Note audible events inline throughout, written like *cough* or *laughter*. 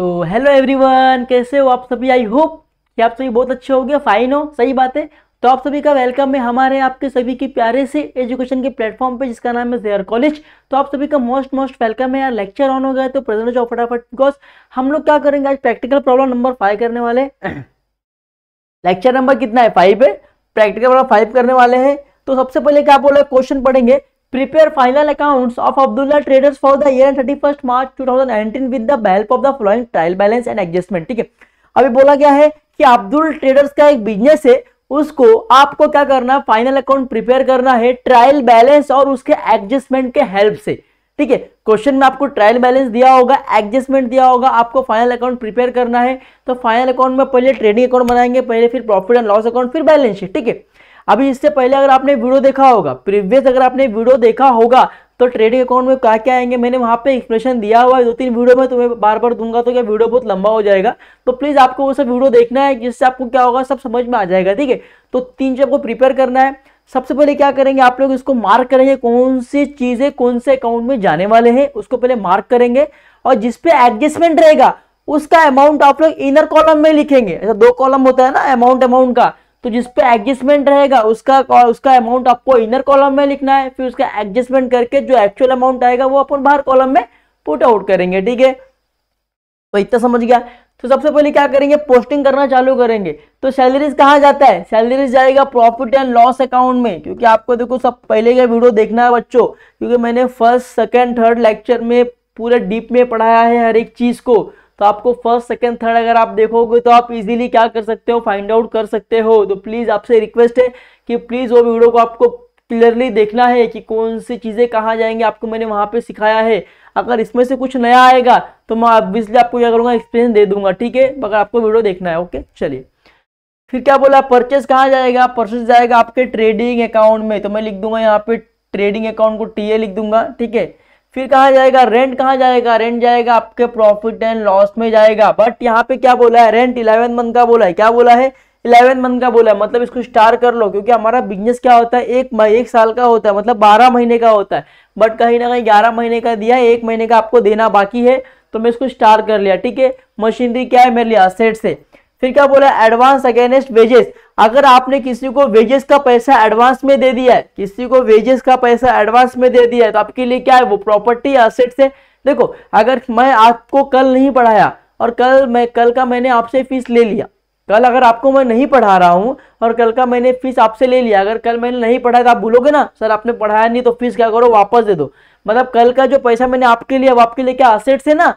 तो hello everyone कैसे हो आप सभी आई होप कि आप सभी बहुत अच्छे हो गए फाइन हो सही बात है तो आप सभी का वेलकम है हमारे आपके सभी के प्यारे से एजुकेशन के प्लेटफॉर्म पे जिसका नाम है जेयर कॉलेज तो आप सभी का मोस्ट मोस्ट वेलकम है यार लेक्चर ऑन हो गया तो प्रेजेंट जाओ फटाफट बिकॉज हम लोग क्या करेंगे आज प्रैक्टिकल प्रॉब्लम नंबर फाइव करने वाले लेक्चर नंबर *coughs* कितना है फाइव है प्रैक्टिकल प्रॉब्लम फाइव करने वाले हैं तो सबसे पहले क्या बोला क्वेश्चन पढ़ेंगे prepare final prepare final accounts of Abdullah Traders for the year 31st March 2019 with the help of the following trial balance and adjustment ठीक है अभी बोला गया है कि अब्दुल ट्रेडर्स का एक बिजनेस है उसको आपको क्या करना है फाइनल अकाउंट प्रिपेयर करना है ट्रायल बैलेंस और उसके एडजस्टमेंट के हेल्प से ठीक है क्वेश्चन में आपको ट्रायल बैलेंस दिया होगा एडजस्टमेंट दिया होगा आपको फाइनल अकाउंट प्रिपेयर करना है तो फाइनल अकाउंट में पहले ट्रेडिंग अकाउंट बनाएंगे पहले फिर प्रॉफिट एंड लॉस अकाउंट फिर बैलेंस शीट ठीक है अभी इससे पहले अगर आपने वीडियो देखा होगा प्रीवियस अगर आपने वीडियो देखा होगा तो ट्रेडिंग अकाउंट में क्या क्या आएंगे मैंने वहाँ पे एक्सप्रेशन दिया हुआ है दो तीन वीडियो में तुम्हें बार बार दूंगा तो क्या वीडियो बहुत लंबा हो जाएगा तो प्लीज़ आपको वो सब वीडियो देखना है जिससे आपको क्या होगा सब समझ में आ जाएगा ठीक है तो तीन चीज़ आपको प्रिपेयर करना है सबसे पहले क्या करेंगे आप लोग इसको मार्क करेंगे कौन सी चीज़ें कौन से अकाउंट में जाने वाले हैं उसको पहले मार्क करेंगे और जिसपे एडजस्टमेंट रहेगा उसका अमाउंट आप लोग इनर कॉलम में लिखेंगे ऐसा दो कॉलम होता है ना अमाउंट अमाउंट का तो जिसपे एडजस्टमेंट रहेगा उसका उसका अमाउंट आपको इनर कॉलम में लिखना है फिर उसका एडजस्टमेंट करके जो एक्चुअल अमाउंट आएगा वो अपन बाहर कॉलम में पुट आउट करेंगे ठीक है तो इतना समझ गया तो सबसे पहले क्या करेंगे पोस्टिंग करना चालू करेंगे तो सैलरीज कहाँ जाता है सैलरीज जाएगा प्रॉफिट एंड लॉस अकाउंट में क्योंकि आपको देखो सब पहले का वीडियो देखना है बच्चों क्योंकि मैंने फर्स्ट सेकेंड थर्ड लेक्चर में पूरे डीप में पढ़ाया है हर एक चीज़ को तो आपको फर्स्ट सेकंड थर्ड अगर आप देखोगे तो आप इजीली क्या कर सकते हो फाइंड आउट कर सकते हो तो प्लीज़ आपसे रिक्वेस्ट है कि प्लीज़ वो वीडियो को आपको क्लियरली देखना है कि कौन सी चीज़ें कहाँ जाएंगी आपको मैंने वहाँ पर सिखाया है अगर इसमें से कुछ नया आएगा तो मैं ऑब्वियसली आपको क्या करूँगा एक्सप्लेन दे दूंगा ठीक है अगर आपको वीडियो देखना है ओके चलिए फिर क्या बोला परचेस कहाँ जाएगा परचेस जाएगा आपके ट्रेडिंग अकाउंट में तो मैं लिख दूंगा यहाँ पे ट्रेडिंग अकाउंट को टीए लिख दूंगा ठीक है फिर कहा जाएगा रेंट कहाँ जाएगा रेंट जाएगा आपके प्रॉफिट एंड लॉस में जाएगा बट यहाँ पे क्या बोला है रेंट इलेवन मंथ का बोला है क्या बोला है इलेवन मंथ का बोला है मतलब इसको स्टार कर लो क्योंकि हमारा बिजनेस क्या होता है एक एक साल का होता है मतलब बारह महीने का होता है बट कहीं ना कहीं ग्यारह महीने का दिया है एक महीने का आपको देना बाकी है तो मैं इसको स्टार कर लिया ठीक है मशीनरी क्या है मेरे लिए असेट्स है फिर क्या बोला एडवांस अगेनेस्ट वेजेस अगर आपने किसी को वेजेस का पैसा एडवांस में दे दिया है किसी को वेजेस का पैसा एडवांस में दे दिया है तो आपके लिए क्या है वो प्रॉपर्टी असेट से देखो अगर मैं आपको कल नहीं पढ़ाया और कल मैं कल का मैंने आपसे फीस ले लिया कल अगर आपको मैं नहीं पढ़ा रहा हूँ और कल का मैंने फीस आपसे ले लिया अगर कल मैंने नहीं पढ़ाया तो आप बोलोगे ना सर आपने पढ़ाया नहीं तो फीस क्या करो वापस दे दो मतलब कल का जो पैसा मैंने आपके लिए वो आपके लिए क्या असेट्स है ना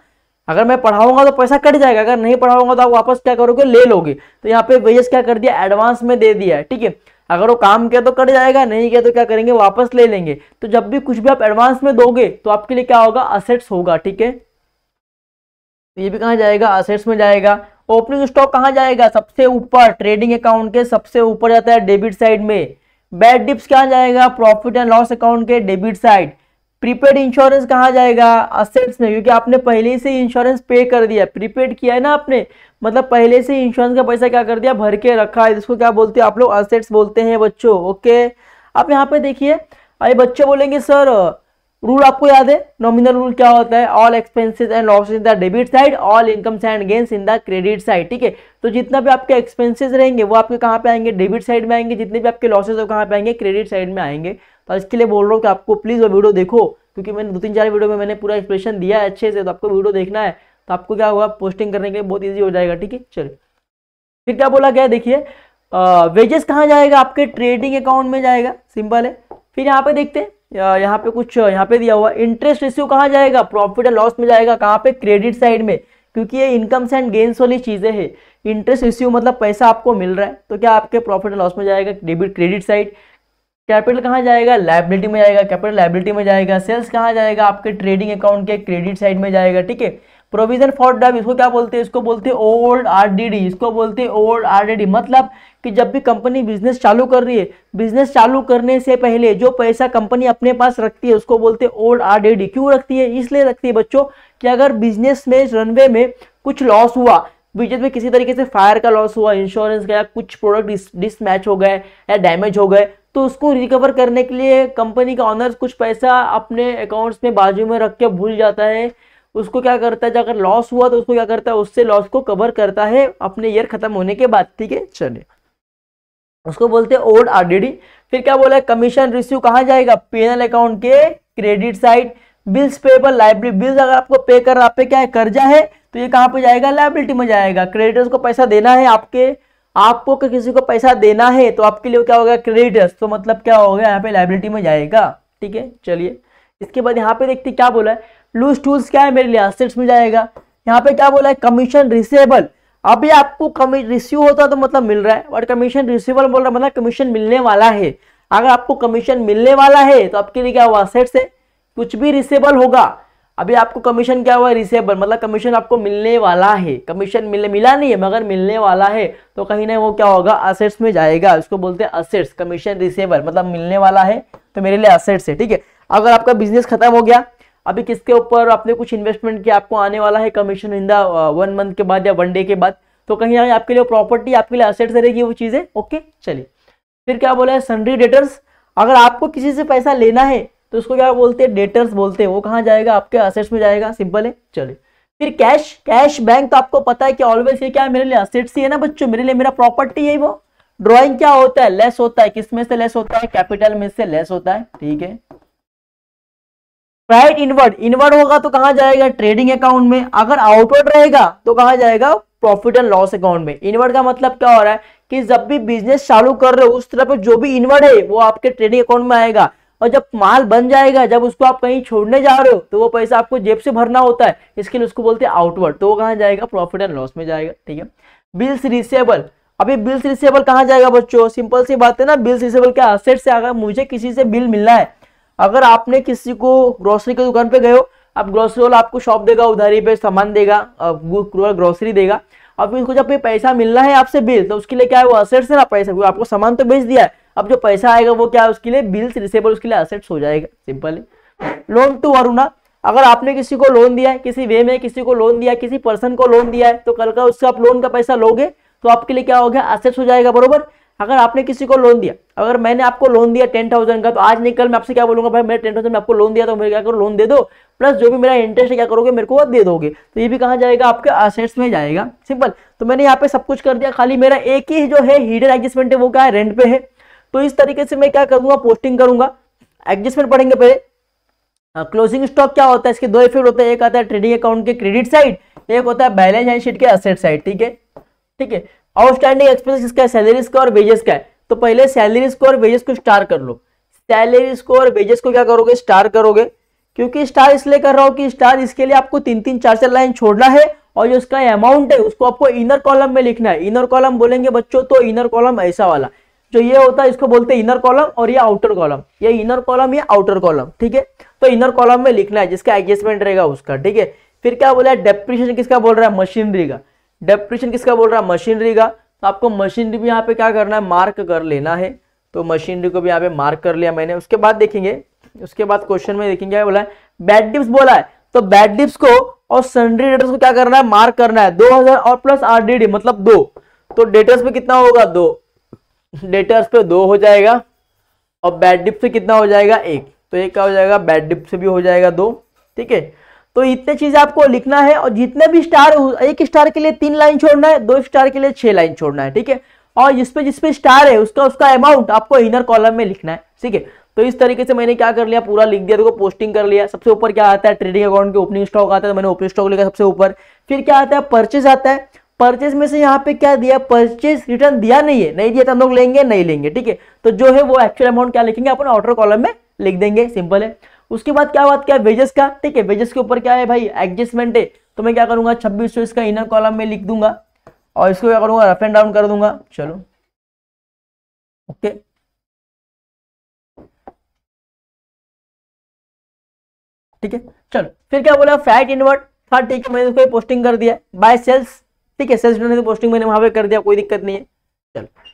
अगर मैं पढ़ाऊंगा तो पैसा कट जाएगा अगर नहीं पढ़ाऊंगा तो आप वापस क्या करोगे ले लोगे तो यहाँ पे वेजेस क्या कर दिया एडवांस में दे दिया है ठीक है अगर वो काम किया तो कट जाएगा नहीं किया तो क्या करेंगे वापस ले लेंगे तो जब भी कुछ भी आप एडवांस में दोगे तो आपके लिए क्या होगा असेट्स होगा ठीक है तो ये भी कहाँ जाएगा असेट्स में जाएगा ओपनिंग स्टॉक कहाँ जाएगा सबसे ऊपर ट्रेडिंग अकाउंट के सबसे ऊपर जाता है डेबिट साइड में बैड डिप्स क्या जाएगा प्रॉफिट एंड लॉस अकाउंट के डेबिट साइड प्रीपेड इंश्योरेंस कहा जाएगा असेट्स में क्योंकि आपने पहले से इंश्योरेंस पे कर दिया प्रीपेड किया है ना आपने मतलब पहले से इंश्योरेंस का पैसा क्या कर दिया भर के रखा है इसको क्या बोलते हैं आप लोग असेट्स बोलते हैं बच्चों ओके आप यहाँ पे देखिए अरे बच्चे बोलेंगे सर रूल आपको याद है नॉमिनल रूल क्या होता है all expenses and loss in the debit side all incomes and gains in the credit side ठीक है तो जितना भी आपके एक्सपेंसेस रहेंगे वो आपके कहाँ पे आएंगे डेबिट साइड में आएंगे जितने भी आपके लॉसेज हो कहाँ पे आएंगे क्रेडिट साइड में आएंगे तो इसके लिए बोल रहा हूँ कि आपको प्लीज़ वो वीडियो देखो क्योंकि मैंने दो तीन चार वीडियो में मैंने पूरा एक्सप्रेशन दिया है अच्छे से तो आपको वीडियो देखना है तो आपको क्या होगा पोस्टिंग करने के लिए बहुत ईजी हो जाएगा ठीक है चलिए फिर क्या बोला गया देखिए वेजेस कहाँ जाएगा आपके ट्रेडिंग अकाउंट में जाएगा सिंपल है फिर यहाँ पे देखते हैं यहाँ पे कुछ यहाँ पे दिया हुआ इंटरेस्ट रेशियो कहाँ जाएगा प्रॉफिट एंड लॉस में जाएगा कहाँ पे क्रेडिट साइड में क्योंकि ये इनकम्स एंड गेंस वाली चीज़ें हैं इंटरेस्ट रेशियो मतलब पैसा आपको मिल रहा है तो क्या आपके प्रॉफिट एंड लॉस में जाएगा डेबिट क्रेडिट साइड कैपिटल कहाँ जाएगा लाइबिलिटी में जाएगा कैपिटल लाइबिलिटी में जाएगा सेल्स कहाँ जाएगा आपके ट्रेडिंग अकाउंट के क्रेडिट साइड में जाएगा ठीक है प्रोविजन फॉर डब इसको क्या बोलते हैं इसको बोलते हैं ओल्ड आरडीडी इसको बोलते हैं ओल्ड आरडीडी मतलब कि जब भी कंपनी बिजनेस चालू कर रही है बिजनेस चालू करने से पहले जो पैसा कंपनी अपने पास रखती है उसको बोलते हैं ओल्ड आरडीडी क्यों रखती है इसलिए रखती है बच्चों कि अगर बिजनेस में रनवे में कुछ लॉस हुआ बिजनेस में किसी तरीके से फायर का लॉस हुआ इंश्योरेंस का या कुछ प्रोडक्ट डिसमैच हो गए या डैमेज हो गए तो उसको रिकवर करने के लिए कंपनी का ऑनर्स कुछ पैसा अपने अकाउंट्स में बाजू में रख के भूल जाता है उसको क्या करता है अगर लॉस हुआ तो उसको क्या करता है उससे लॉस को कवर करता है अपने ईयर खत्म होने के बाद ठीक है चले उसको बोलते हैं ओल्ड आरडीडी फिर क्या बोला है कमीशन रिसीव कहाँ जाएगा पेनल अकाउंट के credit side bills payable liability bills अगर आपको पे कर आप पे क्या है कर्जा है तो ये कहाँ पे जाएगा लाइबिलिटी में जाएगा क्रेडिटर्स को पैसा देना है आपके आपको किसी को पैसा देना है तो आपके लिए क्या होगा क्रेडिटर्स तो मतलब क्या होगा यहाँ पे लाइब्रेटी में जाएगा ठीक है चलिए इसके बाद यहाँ पे देखते क्या बोला है लूज टूल्स क्या है मेरे लिए असेट्स में जाएगा यहाँ पे क्या बोला है कमीशन रिसेबल अभी आपको कमी रिसीव होता तो मतलब मिल रहा है बट कमीशन रिसीवल बोल रहा है मतलब कमीशन मिलने वाला है अगर आपको कमीशन मिलने वाला है तो आपके लिए क्या हुआ असेट्स है कुछ भी रिसेबल होगा अभी आपको कमीशन क्या हुआ है रिसेबल मतलब कमीशन आपको मिलने वाला है कमीशन मिलने मिला नहीं है मगर मिलने वाला है तो कहीं ना वो क्या होगा असेट्स में जाएगा उसको बोलते हैं असेट्स कमीशन रिसेबल मतलब मिलने वाला है तो मेरे लिए असेट्स है ठीक है अगर आपका बिजनेस खत्म हो गया अभी किसके ऊपर आपने कुछ इन्वेस्टमेंट किया आपको आने वाला है commission in the one month के बाद या वन डे के बाद तो कहीं ना आपके लिए प्रॉपर्टी आपके लिए असेट्स रहेगी वो चीज़ें ओके चलिए फिर क्या बोला है सन्ड्री डेटर्स अगर आपको किसी से पैसा लेना है तो इसको क्या बोलते हैं डेटर्स बोलते हैं वो कहाँ जाएगा आपके असेट्स में जाएगा सिंपल है चले फिर कैश कैश बैंक तो आपको पता है कि ऑलवेज ये क्या है मेरे लिए असेट्स ही है ना बच्चों मेरे लिए मेरा प्रॉपर्टी है वो ड्रॉइंग क्या होता है लेस होता है किसमें से लेस होता है कैपिटल में से लेस होता है ठीक है राइट इनवर्ड इनवर्ड होगा तो कहां जाएगा ट्रेडिंग अकाउंट में अगर आउटवर्ड रहेगा तो कहां जाएगा प्रॉफिट एंड लॉस अकाउंट में इनवर्ड का मतलब क्या हो रहा है कि जब भी बिजनेस चालू कर रहे हो उस तरफ जो भी इनवर्ड है वो आपके ट्रेडिंग अकाउंट में आएगा और जब माल बन जाएगा जब उसको आप कहीं छोड़ने जा रहे हो तो वो पैसा आपको जेब से भरना होता है इसके लिए उसको बोलते हैं आउटवर्ड तो वो कहाँ जाएगा प्रॉफिट एंड लॉस में जाएगा ठीक है बिल्स रिसेबल अभी बिल्स रिसेबल कहाँ जाएगा बच्चों सिंपल सी बात है ना बिल्स रिसेबल के असेट से आगे मुझे किसी से बिल मिलना है अगर आपने किसी को ग्रोसरी की दुकान पर गए हो आप ग्रोसरी वाला आपको शॉप देगा उधारी पे सामान देगा ग्रोसरी देगा अब इसको जब पैसा मिलना है आपसे बिल तो उसके लिए क्या है वो असेट्स है ना पैसा आपको सामान तो बेच दिया है अब जो पैसा आएगा वो क्या है उसके लिए बिल्स रिसेबल उसके लिए असेट्स हो जाएगा सिंपल है लोन टू वरुणा अगर आपने किसी को लोन दिया है किसी वे में किसी को लोन दिया किसी पर्सन को लोन दिया है तो कल का उससे आप लोन का पैसा लोगे तो आपके लिए क्या हो गया असेट्स हो जाएगा बरोबर अगर आपने किसी को लोन दिया अगर मैंने आपको लोन दिया टेन थाउजेंड का तो आज नहीं कल मैं आपसे क्या बोलूंगा भाई मेरे टेन थाउजेंड आपको लोन दिया तो मेरे क्या करो लोन दे दो प्लस जो भी मेरा इंटरेस्ट है क्या करोगे मेरे को दे दोगे तो ये भी कहाँ जाएगा आपके असेट्स में जाएगा सिंपल तो मैंने यहाँ पे सब कुछ कर दिया खाली मेरा एक ही जो है हिडन एडजस्टमेंट है वो क्या है रेंट पे है तो इस तरीके से मैं क्या करूंगा पोस्टिंग करूंगा एडजस्टमेंट पढ़ेंगे पहले क्लोजिंग स्टॉक क्या होता है इसके दो इफेक्ट होते हैं एक आता है ट्रेडिंग अकाउंट के क्रेडिट साइड एक होता है बैलेंस एंड शीट के असेट साइड ठीक है ठीक है आउटस्टैंडिंग एक्सपेंस किसका है सैलरी का और वेजेस का है तो पहले सैलरी को और वेजेस को स्टार कर लो सैलरीज को और वेजेस को क्या करोगे स्टार करोगे क्योंकि स्टार इसलिए कर रहा हूँ कि स्टार इसके लिए आपको तीन तीन चार चार लाइन छोड़ना है और जो उसका अमाउंट है उसको आपको इनर कॉलम में लिखना है इनर कॉलम बोलेंगे बच्चों तो इनर कॉलम ऐसा वाला जो ये होता है इसको बोलते हैं इनर कॉलम और ये आउटर कॉलम ये इनर कॉलम या आउटर कॉलम ठीक है तो इनर कॉलम में लिखना है जिसका एडजस्टमेंट रहेगा उसका ठीक है फिर क्या बोला है डेप्रिशिएशन किसका बोल रहा है मशीनरी का डेप्रेशन किसका बोल रहा है मशीनरी का तो आपको मशीनरी भी यहाँ पे क्या करना है मार्क कर लेना है तो मशीनरी को भी यहाँ पे मार्क कर लिया मैंने उसके बाद देखेंगे उसके बाद क्वेश्चन में देखेंगे क्या बोला है बैड डिप्स बोला है तो बैड डिप्स को और सन्ड्री डेटर्स को क्या करना है मार्क करना है दो हजार और प्लस आरडीडी मतलब दो तो डेटर्स पे कितना होगा दो डेटर्स पे दो हो जाएगा और बैड डिप से कितना हो जाएगा एक तो एक क्या हो जाएगा बैड डिप से भी हो जाएगा दो ठीक है तो इतने चीजें आपको लिखना है और जितने भी स्टार एक स्टार के लिए तीन लाइन छोड़ना है दो स्टार के लिए छह लाइन छोड़ना है ठीक है और जिसपे जिसपे स्टार है उसका उसका अमाउंट आपको इनर कॉलम में लिखना है ठीक है तो इस तरीके से मैंने क्या कर लिया पूरा लिख दिया पोस्टिंग कर लिया सबसे ऊपर क्या आता है ट्रेडिंग अकाउंट के ओपनिंग स्टॉक आता है तो मैंने ओपनिंग स्टॉक लिखा सबसे ऊपर फिर क्या आता है परचेज आता है परचेज में से यहाँ पे क्या दिया परचेज रिटर्न दिया नहीं है नहीं दिया तो हम लोग लेंगे नहीं लेंगे ठीक है तो जो है वो एक्चुअल अमाउंट क्या लिखेंगे अपन ऑर्डर कॉलम में लिख देंगे सिंपल है उसके बाद क्या बात क्या वेजेस का ठीक है वेजेस के ऊपर क्या है भाई एडजस्टमेंट है तो मैं क्या करूंगा छब्बीस सौ इसका इनर कॉलम में लिख दूंगा और इसको क्या करूंगा रफ एंड डाउन कर दूंगा चलो ओके ठीक है चलो फिर क्या बोला फैट इनवर्ट थर्ड ठीक है मैंने इसको पोस्टिंग कर दिया बाय सेल्स ठीक है सेल्स डोनेशन पोस्टिंग मैंने वहां पे कर दिया कोई दिक्कत नहीं है चलो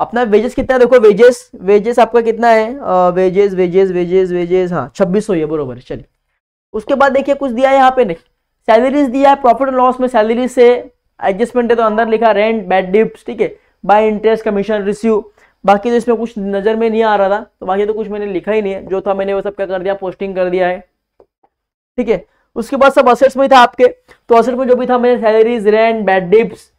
अपना वेजेस कितना है देखो वेजेस वेजेस आपका कितना है वेजेस वेजेस वेजेस वेजेस हाँ छब्बीस सौ है बरोबर चलिए उसके बाद देखिए कुछ दिया है यहाँ पे नहीं सैलरीज दिया है प्रॉफिट एंड लॉस में सैलरी से एडजस्टमेंट है तो अंदर लिखा रेंट बैड डिप्स ठीक है बाय इंटरेस्ट कमीशन रिसीव बाकी तो इसमें कुछ नज़र में नहीं आ रहा था तो बाकी तो कुछ मैंने लिखा ही नहीं है जो था मैंने वो सब क्या कर दिया पोस्टिंग कर दिया है ठीक है उसके बाद सब असेट्स में था आपके तो असेट में जो भी था मैंने सैलरीज रेंट बैड डिप्स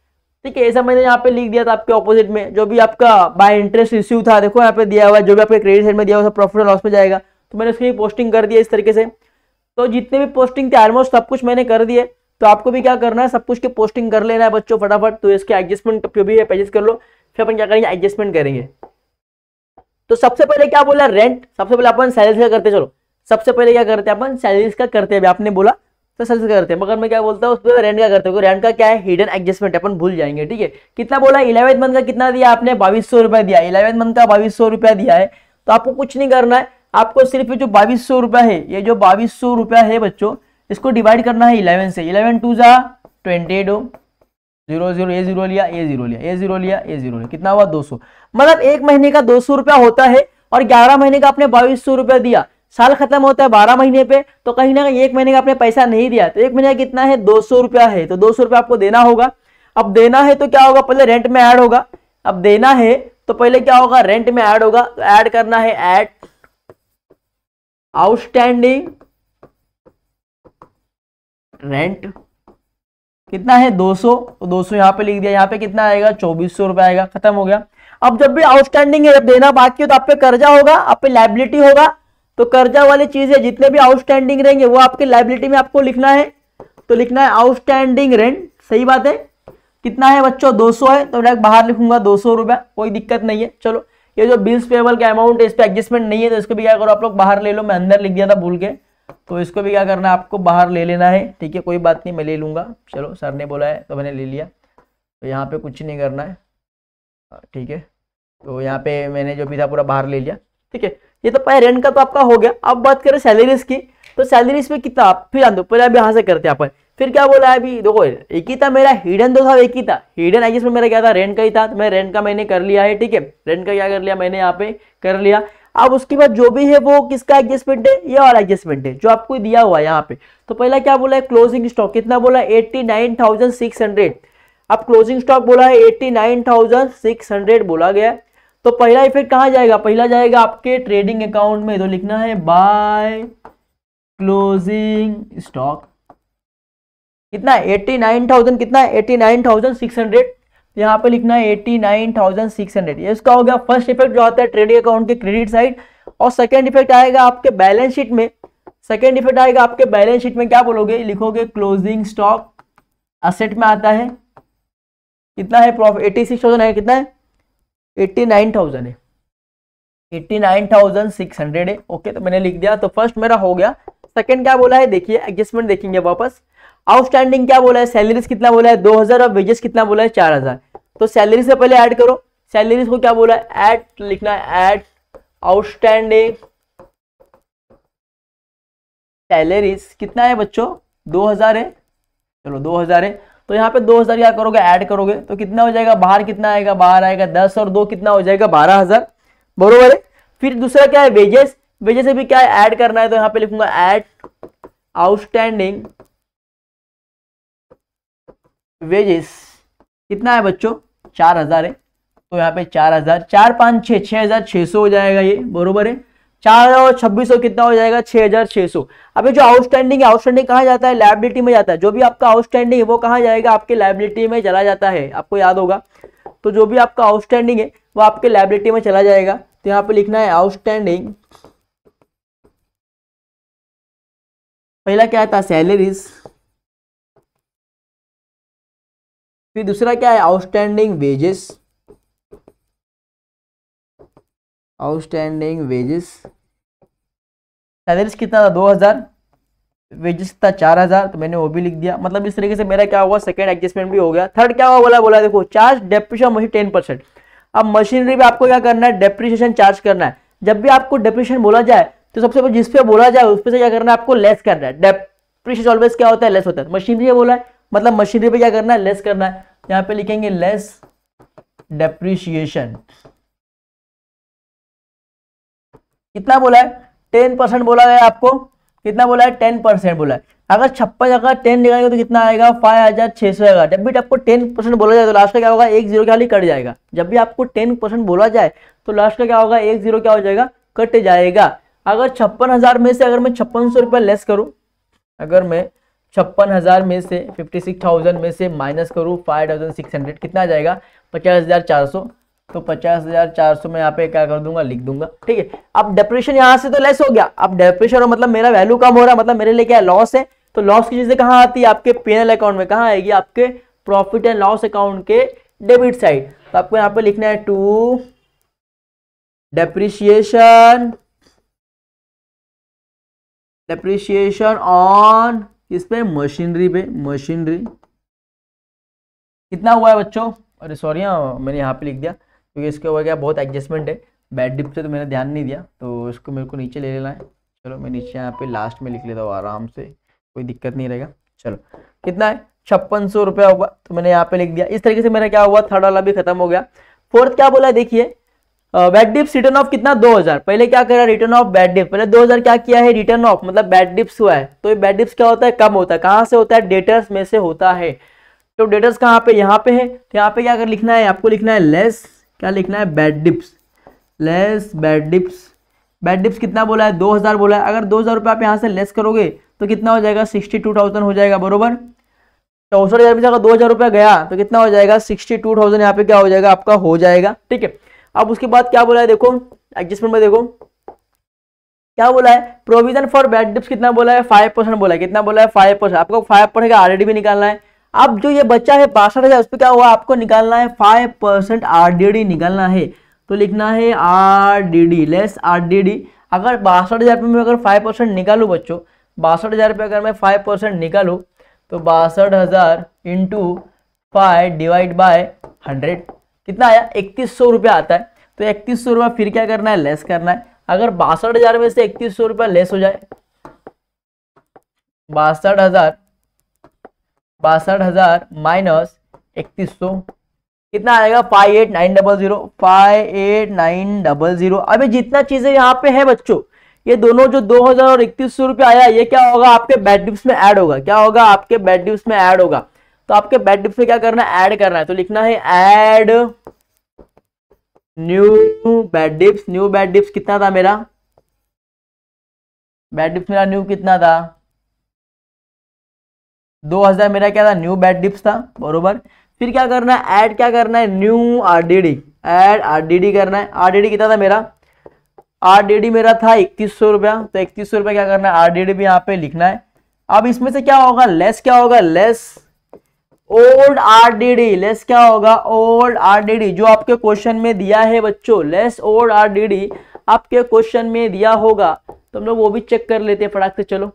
ठीक है ऐसा मैंने यहाँ पे लिख दिया था आपके ऑपोजिट में जो भी आपका बाय इंटरेस्ट इश्यू था देखो यहाँ पे दिया हुआ है जो भी आपके क्रेडिट साइड में दिया हुआ प्रॉफिट और लॉस में जाएगा तो मैंने उसकी पोस्टिंग कर दिया इस तरीके से तो जितने भी पोस्टिंग थे ऑलमोस्ट सब कुछ मैंने कर दिए तो आपको भी क्या करना है सब कुछ के पोस्टिंग कर लेना है बच्चों फटाफट तो इसके एडजस्टमेंट जो भी है पेजेस कर लो फिर अपन क्या करेंगे एडजस्टमेंट करेंगे तो सबसे पहले क्या बोला रेंट सबसे पहले अपन सैलरीज का करते चलो सबसे पहले क्या करते हैं अपन सैलरीज का करते हैं आपने बोला तो सेल्स क्या करते हैं मगर मैं क्या बोलता हूँ उसमें रेंट का करते हैं रेंट का क्या है हिडन एडजस्टमेंट अपन भूल जाएंगे ठीक है कितना बोला इलेवेंथ मंथ का कितना दिया आपने बाईस सौ रुपया दिया इलेवेंथ मंथ का बाईस सौ रुपया दिया है तो आपको कुछ नहीं करना है आपको सिर्फ जो बाईस सौ रुपया है ये जो बाईस सौ रुपया है बच्चों इसको डिवाइड करना है इलेवन से इलेवन टू जा ट्वेंटी एट हो जीरो जीरो ए जीरो लिया ए जीरो लिया ए जीरो लिया ए जीरो लिया कितना हुआ दो सौ मतलब एक महीने का दो सौ रुपया होता है और ग्यारह महीने का आपने बाईस सौ रुपया दिया साल खत्म होता है बारह महीने पे तो कहीं ना कहीं एक महीने का आपने पैसा नहीं दिया तो एक महीने का कितना है दो सौ रुपया है तो दो सौ रुपया आपको देना होगा अब देना है तो क्या होगा पहले रेंट में ऐड होगा अब देना है तो पहले क्या होगा रेंट में ऐड होगा तो ऐड करना है एट आउटस्टैंडिंग रेंट कितना है दो तो दो सौ यहां पर लिख दिया यहां पर कितना आएगा चौबीस सौ रुपया आएगा खत्म हो गया अब जब भी आउटस्टैंडिंग है जब देना बाकी हो तो आप पे कर्जा होगा आप पे लाइबिलिटी होगा तो कर्जा वाली चीजें जितने भी आउटस्टैंडिंग रहेंगे वो आपके लाइबिलिटी में आपको लिखना है तो लिखना है आउटस्टैंडिंग रेंट सही बात है कितना है बच्चों दो है तो डायरेक्ट बाहर लिखूंगा दो रुपया कोई दिक्कत नहीं है चलो ये जो बिल्स पेबल का अमाउंट है इस पर एडजस्टमेंट नहीं है तो इसको भी क्या करो आप लोग बाहर ले लो मैं अंदर लिख दिया था भूल के तो इसको भी क्या करना है आपको बाहर ले लेना है ठीक है कोई बात नहीं मैं ले लूंगा चलो सर ने बोला है तो मैंने ले लिया तो यहाँ पे कुछ नहीं करना है ठीक है तो यहाँ पे मैंने जो भी था पूरा बाहर ले लिया ठीक है ये तो रेंट का तो आपका हो गया अब बात करें सैलरीज की तो सैलरीज में कितना आप फिर जान दो पहले अभी यहाँ से करते हैं अपन फिर क्या बोला है अभी देखो एक ही था मेरा हिडन तो था एक ही था हिडन आई में मेरा क्या था रेंट का ही था तो मैं रेंट का मैंने कर लिया है ठीक है रेंट का क्या कर लिया मैंने यहाँ पे कर लिया अब उसके बाद जो भी है वो किसका एडजस्टमेंट है ये और एडजस्टमेंट है जो आपको दिया हुआ है यहाँ पे तो पहला क्या बोला है क्लोजिंग स्टॉक कितना बोला eighty nine thousand six hundred अब क्लोजिंग स्टॉक बोला है eighty nine thousand six hundred बोला गया है तो पहला इफेक्ट कहाँ जाएगा पहला जाएगा आपके ट्रेडिंग अकाउंट में तो लिखना है बाय क्लोजिंग स्टॉक कितना एट्टी नाइन थाउजेंड कितना eighty nine thousand six hundred यहाँ पे लिखना है eighty nine thousand six hundred ये इसका हो गया फर्स्ट इफेक्ट जो आता है ट्रेडिंग अकाउंट के क्रेडिट साइड और सेकेंड इफेक्ट आएगा आपके बैलेंस शीट में सेकेंड इफेक्ट आएगा आपके बैलेंस शीट में क्या बोलोगे लिखोगे क्लोजिंग स्टॉक असेट में आता है कितना है प्रॉफिट एट्टी सिक्स थाउजेंड है कितना है एट्टी नाइन थाउजेंड है eighty nine thousand six hundred है ओके तो मैंने लिख दिया तो फर्स्ट मेरा हो गया सेकंड क्या बोला है देखिए एडजस्टमेंट देखेंगे वापस आउटस्टैंडिंग क्या बोला है सैलरीज कितना बोला है दो हजार और वेजेस कितना बोला है चार हजार तो सैलरी से पहले ऐड करो सैलरीज को क्या बोला है एट लिखना है एट आउटस्टैंडिंग सैलरीज कितना है बच्चों दो हजार है चलो दो हजार है तो यहाँ पे दो हज़ार क्या करोगे ऐड करोगे तो कितना हो जाएगा बाहर कितना आएगा बाहर आएगा दस और दो कितना हो जाएगा बारह हज़ार बरोबर है फिर दूसरा क्या है वेजेस वेजेस से भी क्या है ऐड करना है तो यहाँ पे लिखूंगा ऐड आउटस्टैंडिंग वेजेस कितना है बच्चों चार है तो यहाँ पे चार हज़ार चार पाँच छः छह हज़ार छः सौ हो जाएगा ये बरोबर है चार और छब्बीस सौ कितना हो जाएगा छह हजार छह सौ अभी जो आउटस्टैंडिंग है आउटस्टैंडिंग कहा जाता है लाइबिलिटी में जाता है जो भी आपका आउटस्टैंडिंग है वो कहा जाएगा आपके लाइबिलिटी में चला जाता है आपको याद होगा तो जो भी आपका आउटस्टैंडिंग है वो आपके लाइबिलिटी में चला जाएगा तो यहाँ पे लिखना है आउटस्टैंडिंग पहला क्या था सैलरीज फिर दूसरा क्या है outstanding wages outstanding wages salaries कितना था दो हज़ार वेजेस था चार हज़ार तो मैंने वो भी लिख दिया मतलब इस तरीके से मेरा क्या हुआ सेकेंड एडजस्टमेंट भी हो गया थर्ड क्या हुआ बोला बोला देखो charge depreciation machine ten percent अब मशीनरी भी आपको क्या करना है डेप्रिशिएशन चार्ज करना है जब भी आपको डेप्रिशन बोला जाए तो सबसे पहले जिस पे बोला जाए उस पर से क्या करना है आपको लेस करना है डेप्रिशिएशन ऑलवेज क्या होता है लेस होता है मशीनरी बोला है मतलब मशीनरी पे क्या करना है लेस करना है यहाँ पे लिखेंगे लेस डेप्रिशिएशन कितना बोला है टेन परसेंट बोला गया आपको कितना बोला है टेन परसेंट बोला है अगर छप्पन जगह टेन निकालेंगे तो कितना आएगा फाइव हजार छह सौ आएगा जब भी आपको टेन परसेंट बोला जाए तो लास्ट का क्या होगा एक जीरो खाली कट जाएगा जब भी आपको टेन परसेंट बोला जाए तो लास्ट का क्या होगा एक जीरो क्या हो जाएगा कट जाएगा अगर छप्पन हजार में से अगर मैं छप्पन सौ रुपये लेस करूँ अगर मैं छप्पन हज़ार में से फिफ्टी सिक्स थाउजेंड में से माइनस करूँ फाइव थाउजेंड सिक्स हंड्रेड कितना आ जाएगा पचास हज़ार चार सौ तो पचास हजार चार सौ मैं यहाँ पे क्या कर दूंगा लिख दूंगा ठीक है अब डेप्रेशन यहाँ से तो लेस हो गया अब डेप्रेशन मतलब मेरा वैल्यू कम हो रहा मतलब मेरे लिए क्या लॉस है तो लॉस की चीजें कहाँ आती है आपके पेनल अकाउंट में कहाँ आएगी आपके प्रॉफिट एंड लॉस अकाउंट के डेबिट साइड तो आपको यहाँ पे लिखना है टू डेप्रिशिएशन डेप्रिशिएशन ऑन किस पे मशीनरी पे मशीनरी कितना हुआ है बच्चों अरे सॉरी हाँ, मैंने यहाँ पे लिख दिया क्योंकि इसके ऊपर क्या बहुत एडजस्टमेंट है बैड डिप से तो मैंने ध्यान नहीं दिया तो इसको मेरे को नीचे ले लेना है चलो मैं नीचे यहाँ पे लास्ट में लिख लेता हूँ आराम से कोई दिक्कत नहीं रहेगा चलो कितना है छप्पन सौ रुपया हुआ तो मैंने यहाँ पे लिख दिया इस तरीके से मेरा क्या हुआ थर्ड वाला भी खत्म हो गया फोर्थ क्या बोला देखिए बैड डिप्स रिटर्न ऑफ कितना 2000 पहले क्या करा रिटर्न ऑफ बैड डिप पहले 2000 क्या किया है रिटर्न ऑफ मतलब बैड डिप्स हुआ है तो ये डिप्स क्या होता है कम होता है कहाँ से होता है डेटर्स में से होता है तो डेटर्स कहाँ पे यहाँ पे है तो यहाँ पे क्या कर लिखना है आपको लिखना है लेस क्या लिखना है bad debts less bad debts bad debts कितना बोला है दो हज़ार बोला है अगर दो हज़ार रुपये आप यहाँ से लेस करोगे तो कितना हो जाएगा सिक्सटी टू थाउजेंड हो जाएगा बरोबर तो चौसठ हज़ार अगर दो हज़ार रुपया गया तो कितना हो जाएगा सिक्सटी टू थाउजेंड यहाँ पे क्या हो जाएगा आपका हो जाएगा ठीक है अब उसके बाद क्या बोला है देखो एडजस्टमेंट में देखो क्या बोला है प्रोविजन फॉर बैड डिप्स कितना बोला है फाइव परसेंट बोला है कितना बोला है फाइव परसेंट आपको फाइव परसेंट का आरडी भी निकालना है अब जो ये बच्चा है बासठ हजार उस पर क्या हुआ आपको निकालना है फाइव परसेंट आर निकालना है तो लिखना है R D D less R D D अगर बासठ हज़ार रुपये में अगर फाइव परसेंट निकालू बच्चों बासठ हज़ार रुपये अगर मैं फाइव परसेंट निकालू तो बासठ हज़ार into five divide by hundred कितना आया इकतीस सौ रुपया आता है तो इकतीस सौ रुपया फिर क्या करना है लेस करना है अगर बासठ हज़ार में से इकतीस सौ रुपया लेस हो जाए बासठ हज़ार बासठ हजार माइनस इकतीस सौ कितना आएगा five eight nine double zero five eight nine double zero अभी जितना चीजें यहाँ पे है बच्चों ये दोनों जो दो हजार और इकतीस सौ रुपये आया ये क्या होगा आपके बैट डिप्स में ऐड होगा क्या होगा आपके बैड डिप्स में ऐड होगा तो आपके बैड डिप्स में क्या करना है ऐड करना है तो लिखना है add new bad debts new bad debts कितना था मेरा बैड डिप्स मेरा न्यू कितना था 2000 मेरा क्या था न्यू बैड डिप्स था बरोबर फिर क्या करना है ऐड क्या करना है न्यू आरडीडी ऐड आरडीडी करना है आरडीडी कितना था मेरा आरडीडी मेरा था इकतीस सौ रुपया तो इकतीस सौ रुपया क्या करना है आरडीडी भी यहाँ पे लिखना है अब इसमें से क्या होगा लेस क्या होगा लेस ओल्ड आरडीडी लेस क्या होगा ओल्ड आरडीडी जो आपके क्वेश्चन में दिया है बच्चों लेस ओल्ड आरडीडी आपके क्वेश्चन में दिया होगा तो हम लोग वो भी चेक कर लेते हैं फटाक से चलो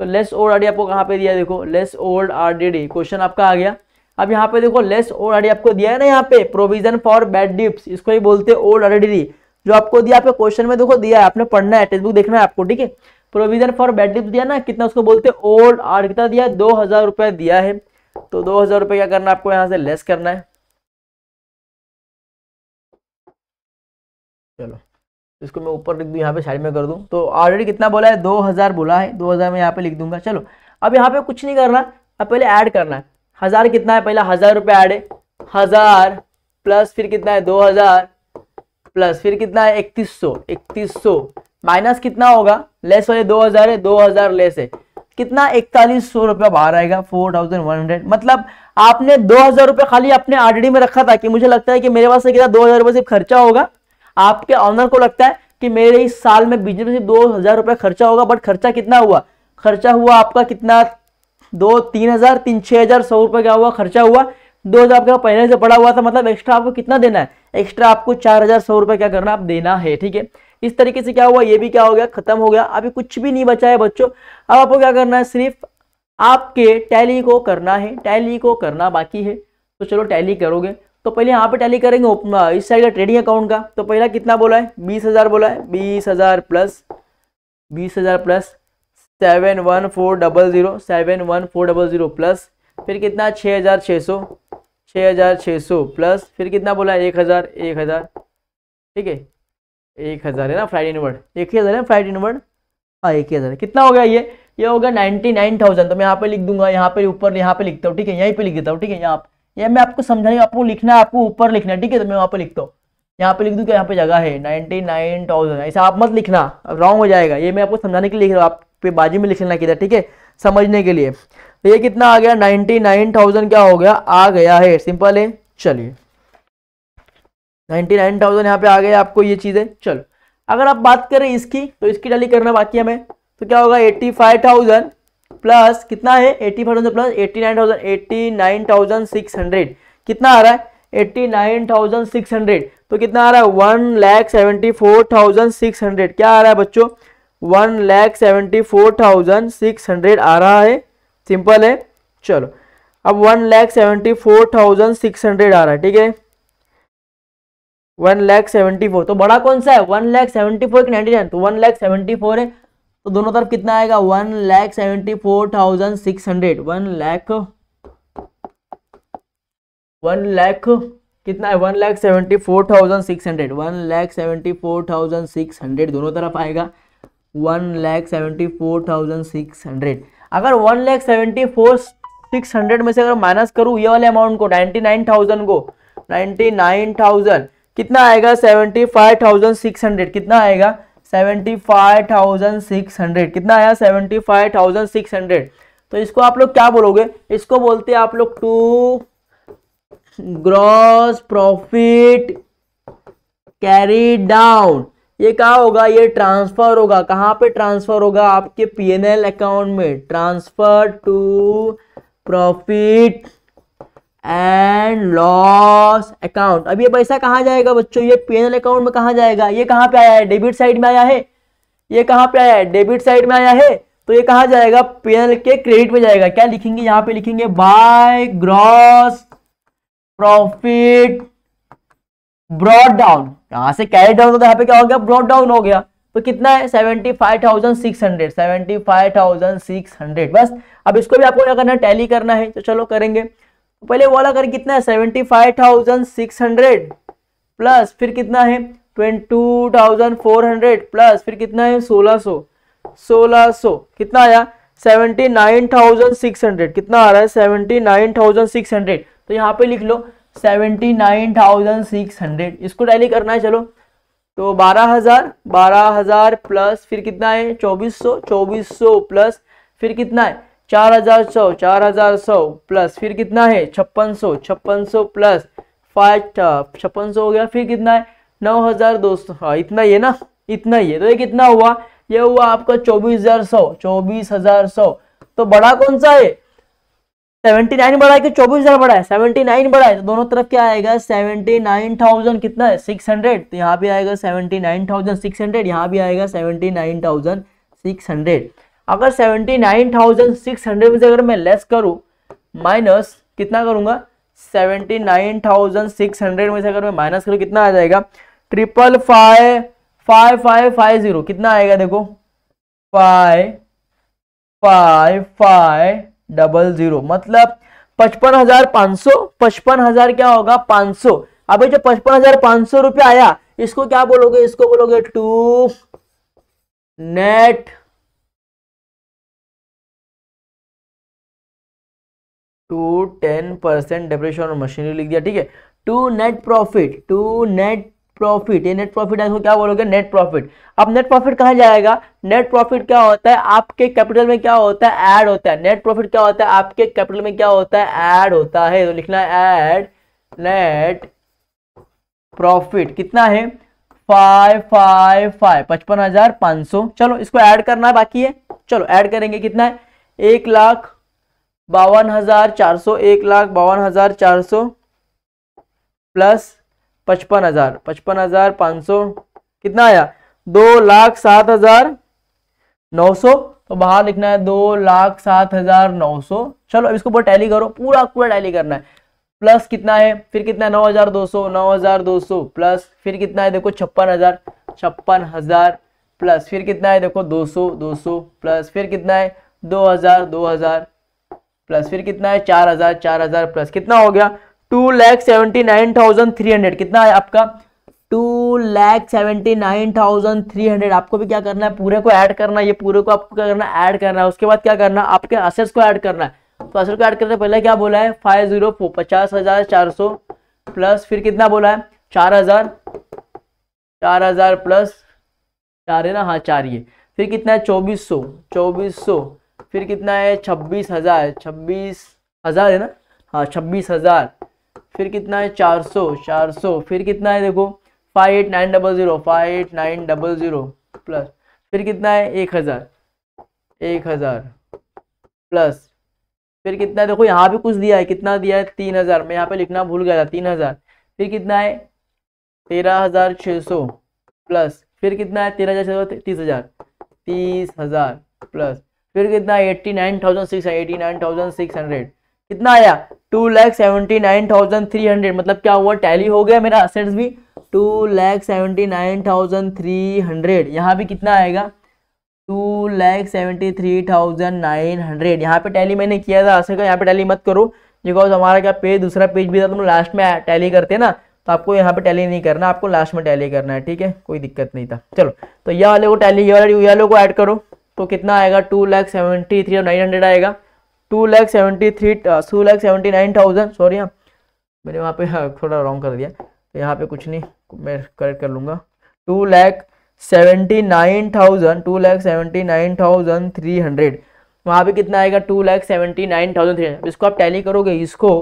तो लेस ओल्ड आर डी आपको कहाँ पे दिया देखो less old R D D question आपका आ गया अब यहाँ पे देखो लेस ओल्ड आर डी आपको दिया है ना यहाँ पे प्रोविजन फॉर बैड डिप्स इसको ही बोलते हैं ओल्ड आर डी डी जो आपको दिया पे क्वेश्चन में देखो दिया है आपने पढ़ना है टेक्स्ट बुक देखना है आपको ठीक है प्रोविजन फॉर बैड डिप्स दिया ना कितना उसको बोलते हैं ओल्ड आर कितना दिया है दो हजार रुपया दिया है तो दो हजार रुपये क्या करना है आपको यहाँ से लेस करना है चलो इसको मैं ऊपर लिख दूँ यहाँ पे साइड में कर दूँ तो ऑलरेडी कितना बोला है दो हज़ार बोला है दो हज़ार मैं यहाँ पे लिख दूंगा चलो अब यहाँ पे कुछ नहीं करना अब पहले ऐड करना है हज़ार कितना है पहला हज़ार रुपये ऐड है हज़ार प्लस फिर कितना है दो हज़ार प्लस फिर कितना है इकतीस सौ इकतीस सौ माइनस कितना होगा लेस वाले दो हज़ार है दो हज़ार लेस है कितना इकतालीस सौ रुपया बाहर आएगा फोर थाउजेंड वन हंड्रेड मतलब आपने दो हज़ार रुपये खाली अपने आरडी में रखा था कि मुझे लगता है कि मेरे पास कितना दो हज़ार रुपये सिर्फ खर्चा होगा आपके ऑनर को लगता है कि मेरे इस साल में बिजनेस में दो हजार रुपये खर्चा होगा बट खर्चा कितना हुआ खर्चा हुआ आपका कितना दो तीन हजार तीन छः हजार सौ रुपये का हुआ खर्चा हुआ दो हज़ार आपका पहले से पड़ा हुआ था मतलब एक्स्ट्रा आपको कितना देना है एक्स्ट्रा आपको चार हज़ार सौ रुपये क्या करना आप देना है ठीक है इस तरीके से क्या हुआ ये भी क्या हो गया खत्म हो गया अभी कुछ भी नहीं बचा है बच्चों अब आपको क्या करना है सिर्फ आपके टैली को करना है टैली को करना बाकी है तो चलो टैली करोगे तो पहले यहाँ पे टैली करेंगे इस साइड का ट्रेडिंग अकाउंट का तो पहला कितना बोला है बीस हज़ार बोला है बीस हज़ार प्लस बीस हज़ार plus seven one four double zero seven one four double zero plus फिर कितना छः हज़ार छः सौ छः हज़ार छः सौ प्लस फिर कितना बोला है एक हज़ार एक हज़ार ठीक है एक हज़ार है ना फ्राइड इनवर्ड एक ही हज़ार है फ्राइड इनवर्ड हाँ एक ही हज़ार कितना हो गया ये ये होगा नाइन्टी नाइन थाउजेंड तो मैं यहाँ पे लिख दूंगा यहाँ पे ऊपर यहाँ पे लिखता हूँ ठीक है यहीं पर लिख देता हूँ ठीक है यहाँ पर ये मैं आपको समझाई आपको लिखना है आपको ऊपर लिखना है ठीक है तो मैं वहाँ पर लिखता हूँ यहाँ पे लिख दूँ कि यहाँ पे जगह है नाइनटी नाइन थाउजेंड ऐसा आप मत लिखना रॉन्ग हो जाएगा ये मैं आपको समझाने के लिए लिख रहा हूँ आप पे बाजू में लिख लेना किधर ठीक है समझने के लिए तो ये कितना आ गया नाइन्टी नाइन थाउजेंड क्या हो गया आ गया है सिंपल है चलिए नाइन्टी नाइन थाउजेंड यहाँ पे आ गया आपको ये चीज़ें चलो अगर आप बात करें इसकी तो इसकी डाली करना बाकी हमें तो क्या होगा एट्टी फाइव थाउजेंड प्लस कितना है eighty five thousand plus eighty nine thousand eighty nine thousand six hundred कितना आ रहा है eighty nine thousand six hundred तो कितना आ रहा है one lakh seventy four thousand six hundred क्या आ रहा है बच्चों one lakh seventy four thousand six hundred आ रहा है सिंपल है चलो अब one lakh seventy four thousand six hundred आ रहा है ठीक है वन लैख सेवेंटी फोर तो बड़ा कौन सा है वन लैख सेवेंटी फोर की नाइन्टी नाइन तो वन लैख सेवेंटी फोर है तो दोनों तरफ कितना आएगा one lakh seventy four thousand six hundred one lakh one lakh कितना है one lakh seventy four thousand six hundred one lakh seventy four thousand six hundred दोनों तरफ आएगा one lakh seventy four thousand six hundred अगर one lakh seventy four six hundred में से अगर minus करूँ ये वाले अमाउंट को नाइन्टी नाइन थाउजेंड को नाइन्टी नाइन थाउजेंड कितना आएगा seventy five thousand six hundred कितना आएगा seventy five thousand six hundred कितना आया seventy five thousand six hundred तो इसको आप लोग क्या बोलोगे इसको बोलते हैं आप लोग to gross profit carry down ये क्या होगा ये ट्रांसफर होगा कहाँ पे ट्रांसफर होगा आपके पीएनएल अकाउंट में transfer to profit and loss account अब ये पैसा कहाँ जाएगा बच्चों ये पीएनएल अकाउंट में कहाँ जाएगा ये कहाँ पे आया है डेबिट साइड में आया है ये कहाँ पे आया है डेबिट साइड में आया है तो ये कहाँ जाएगा पीएनएल के क्रेडिट में जाएगा क्या लिखेंगे यहाँ पे लिखेंगे by gross profit brought down यहाँ से कैरेट डाउन होता है यहाँ पे क्या हो गया ब्रॉड डाउन हो गया तो कितना है seventy five thousand six hundred seventy five thousand six hundred बस अब इसको भी आपको क्या करना है टैली करना है तो चलो करेंगे पहले वाला कर कितना है seventy five thousand six hundred plus फिर कितना है twenty two thousand four hundred plus फिर कितना है सोलह सो सोलह सो कितना आया seventy nine thousand six hundred कितना आ रहा है seventy nine thousand six hundred तो यहाँ पे लिख लो seventy nine thousand six hundred इसको टैली करना है चलो तो बारह हजार बारह हजार प्लस फिर कितना है चौबीस सौ चौबीस सौ प्लस फिर कितना है चार हजार सौ चार हजार सौ प्लस फिर कितना है छप्पन सौ छप्पन सौ प्लस फाइव uh, छप्पन सौ हो गया फिर कितना है नौ हजार दो सौ हाँ इतना ही है ना इतना ही है तो ये कितना हुआ ये हुआ आपका चौबीस हजार सौ चौबीस हजार सौ तो बड़ा कौन सा है सेवेंटी नाइन बड़ा है कि चौबीस हजार बड़ा है सेवेंटी नाइन बड़ा है तो दोनों तरफ क्या आएगा सेवेंटी नाइन थाउजेंड कितना है सिक्स हंड्रेड तो यहाँ भी आएगा seventy nine thousand six hundred यहाँ भी आएगा seventy nine thousand six hundred अगर seventy nine thousand six hundred में से अगर मैं लेस करूं माइनस कितना करूंगा seventy nine thousand six hundred में से अगर मैं माइनस करूं कितना आ जाएगा triple five five five five zero कितना आएगा देखो five five five double zero मतलब पचपन हजार पांच सौ पचपन हजार क्या होगा पांच सौ अभी जो पचपन हजार पांच सौ रुपया आया इसको क्या बोलोगे इसको बोलोगे to net to ten percent depreciation और मशीनरी लिख दिया ठीक है to net profit to net profit ये नेट प्रॉफिट आपको क्या बोलोगे नेट प्रॉफिट अब नेट प्रॉफिट कहाँ जाएगा नेट प्रॉफिट क्या होता है आपके कैपिटल में क्या होता है एड होता है नेट प्रॉफिट क्या होता है आपके कैपिटल में क्या होता है एड होता है तो लिखना एड नेट प्रॉफिट कितना है फाइव फाइव फाइव पचपन हजार पांच सौ चलो इसको ऐड करना है बाकी है चलो ऐड करेंगे कितना है एक लाख बावन हजार चार सौ एक लाख बावन हजार चार सौ प्लस पचपन हजार पचपन हजार पाँच सौ कितना आया दो लाख सात हजार नौ सौ तो बाहर लिखना है दो लाख सात हजार नौ सौ चलो अब इसको टैली करो पूरा पूरा टैली करना है प्लस कितना है फिर कितना है नौ हजार दो सौ नौ हजार दो सौ प्लस फिर कितना है देखो छप्पन हजार छप्पन हजार प्लस फिर कितना है देखो दो सौ दो सौ प्लस फिर कितना है दो हजार दो हजार प्लस फिर कितना है चार हजार चार हजार प्लस कितना हो गया two lakh seventy nine thousand three hundred कितना है आपका two lakh seventy nine thousand three hundred आपको भी क्या करना है पूरे को ऐड करना है ये पूरे को आपको क्या करना है ऐड करना है उसके बाद क्या करना है आपके असेट्स को ऐड करना है तो असेट को ऐड करते पहले क्या बोला है फाइव जीरो फोर पचास हजार चार सौ प्लस फिर कितना बोला है चार हजार चार हजार प्लस चार है ना हाँ चार ये फिर कितना है चौबीस सौ चौबीस सौ फिर कितना है छब्बीस हज़ार छब्बीस हज़ार है ना हाँ छब्बीस हज़ार फिर कितना है चार सौ चार सौ फिर कितना है देखो five eight nine double zero five eight nine double zero plus फिर कितना है एक हज़ार एक हज़ार प्लस फिर कितना है देखो यहाँ पे कुछ दिया है कितना दिया है तीन हज़ार मैं यहाँ पे लिखना भूल गया था तीन हज़ार फिर कितना है तेरह हज़ार छः सौ प्लस फिर कितना है तेरह हज़ार छः सौ तीस हज़ार तीस हज़ार प्लस फिर कितना eighty nine thousand six eighty nine thousand six hundred कितना आया two lakh seventy nine thousand three hundred मतलब क्या हुआ टैली हो गया मेरा असेट्स भी two lakh seventy nine thousand three hundred यहाँ भी कितना आएगा two lakh seventy three thousand nine hundred यहाँ पर टैली मैंने किया था असर का यहाँ पर टैली मत करो बिकॉज हमारा क्या पेज दूसरा पेज भी था तुम लास्ट में टैली करते ना तो आपको यहाँ पे टैली नहीं करना आपको लास्ट में टैली करना है ठीक है कोई दिक्कत नहीं था चलो तो यह वाले को टैली ये वाले को ऐड करो तो कितना आएगा टू लैख सेवेंटी थ्री और नाइन हंड्रेड आएगा two lakh seventy three two lakh seventy nine thousand sorry हाँ मैंने वहाँ पे हाँ, थोड़ा रॉन्ग कर दिया तो यहाँ पे कुछ नहीं मैं करेक्ट कर लूँगा two lakh seventy nine thousand two lakh seventy nine thousand three hundred वहाँ पर कितना आएगा two lakh seventy nine thousand three hundred इसको आप टैली करोगे इसको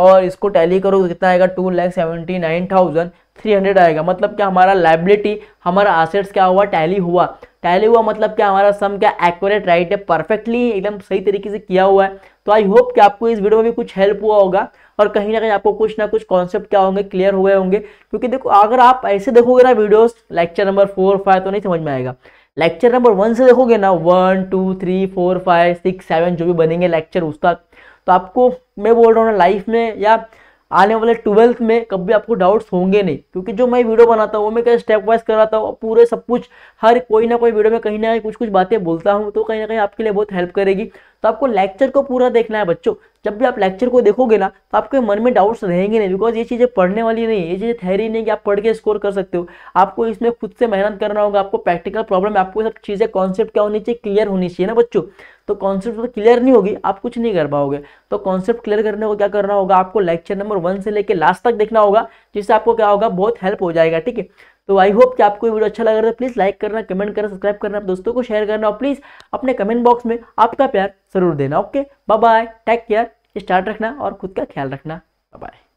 और इसको टैली करो तो कितना आएगा two lakh seventy nine thousand three hundred आएगा मतलब क्या हमारा लाइबिलिटी हमारा आसेट्स क्या हुआ टैली हुआ टैली हुआ मतलब क्या हमारा सम क्या एक्यूरेट राइट है परफेक्टली एकदम सही तरीके से किया हुआ है तो आई होप कि आपको इस वीडियो में भी कुछ हेल्प हुआ होगा और कहीं ना कहीं आपको कुछ ना कुछ कॉन्सेप्ट क्या होंगे क्लियर हुए होंगे क्योंकि देखो अगर आप ऐसे देखोगे ना videos lecture number four five तो नहीं समझ में आएगा लेक्चर नंबर वन से देखोगे ना one two three four five six seven जो भी बनेंगे लेक्चर उसका तो आपको मैं बोल रहा हूँ ना लाइफ में या आने वाले ट्वेल्थ में कभी आपको डाउट्स होंगे नहीं क्योंकि जो मैं वीडियो बनाता हूँ वो मैं कहीं स्टेप वाइज कराता हूँ पूरे सब कुछ हर कोई ना कोई वीडियो में कहीं ना कहीं कुछ कुछ बातें बोलता हूँ तो कहीं ना कहीं आपके लिए बहुत हेल्प करेगी तो आपको लेक्चर को पूरा देखना है बच्चों जब भी आप लेक्चर को देखोगे ना तो आपके मन में डाउट्स रहेंगे नहीं बिकॉज ये चीज़ें पढ़ने वाली नहीं है ये चीज़ें थैरी नहीं कि आप पढ़ के स्कोर कर सकते हो आपको इसमें खुद से मेहनत करना होगा आपको प्रैक्टिकल प्रॉब्लम आपको सब चीज़ें कॉन्सेप्ट क्या होनी चाहिए क्लियर होनी चाहिए ना बच्चों तो कॉन्सेप्ट तो क्लियर नहीं होगी आप कुछ नहीं कर पाओगे तो कॉन्सेप्ट क्लियर करने को क्या करना होगा आपको लेक्चर नंबर वन से लेकर लास्ट तक देखना होगा जिससे आपको क्या होगा बहुत हेल्प हो जाएगा ठीक है तो आई होप कि आपको ये वीडियो अच्छा लग रहा तो प्लीज़ लाइक करना कमेंट करना सब्सक्राइब करना दोस्तों को शेयर करना और प्लीज़ अपने कमेंट बॉक्स में आपका प्यार जरूर देना okay bye bye take care start रखना और खुद का ख्याल रखना बाय